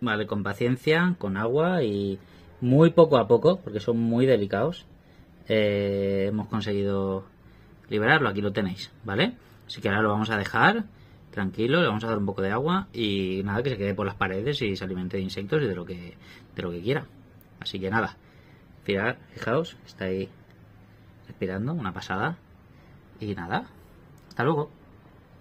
Vale, con paciencia, con agua y muy poco a poco, porque son muy delicados, eh, hemos conseguido liberarlo. Aquí lo tenéis, ¿vale? Así que ahora lo vamos a dejar tranquilo, le vamos a dar un poco de agua y nada, que se quede por las paredes y se alimente de insectos y de lo que, de lo que quiera. Así que nada, fijaos, está ahí respirando, una pasada. Y nada, hasta luego.